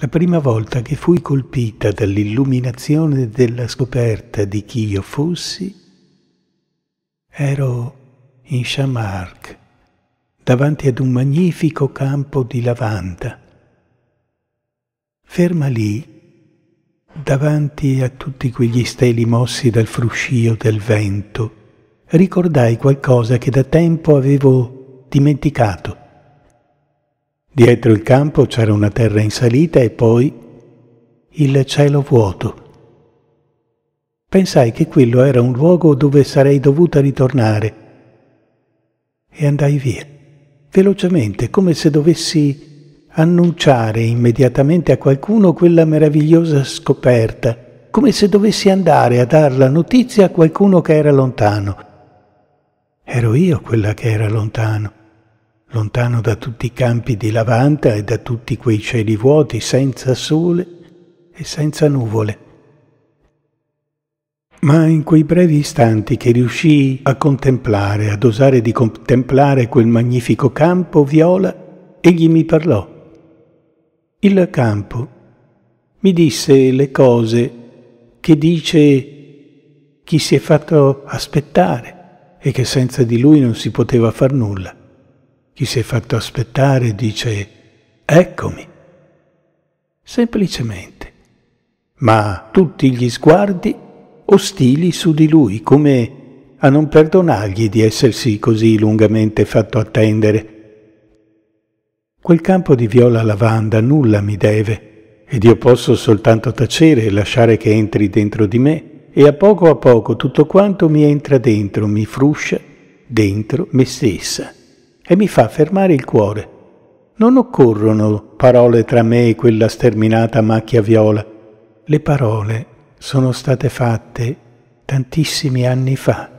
La prima volta che fui colpita dall'illuminazione della scoperta di chi io fossi, ero in Shamark, davanti ad un magnifico campo di lavanda. Ferma lì, davanti a tutti quegli steli mossi dal fruscio del vento, ricordai qualcosa che da tempo avevo dimenticato. Dietro il campo c'era una terra in salita e poi il cielo vuoto. Pensai che quello era un luogo dove sarei dovuta ritornare e andai via, velocemente, come se dovessi annunciare immediatamente a qualcuno quella meravigliosa scoperta, come se dovessi andare a dar la notizia a qualcuno che era lontano. Ero io quella che era lontano lontano da tutti i campi di lavanta e da tutti quei cieli vuoti, senza sole e senza nuvole. Ma in quei brevi istanti che riuscii a contemplare, ad osare di contemplare quel magnifico campo viola, egli mi parlò. Il campo mi disse le cose che dice chi si è fatto aspettare e che senza di lui non si poteva far nulla. Chi si è fatto aspettare dice eccomi, semplicemente, ma tutti gli sguardi ostili su di lui, come a non perdonargli di essersi così lungamente fatto attendere. Quel campo di viola lavanda nulla mi deve, ed io posso soltanto tacere e lasciare che entri dentro di me, e a poco a poco tutto quanto mi entra dentro mi fruscia dentro me stessa e mi fa fermare il cuore. Non occorrono parole tra me e quella sterminata macchia viola. Le parole sono state fatte tantissimi anni fa.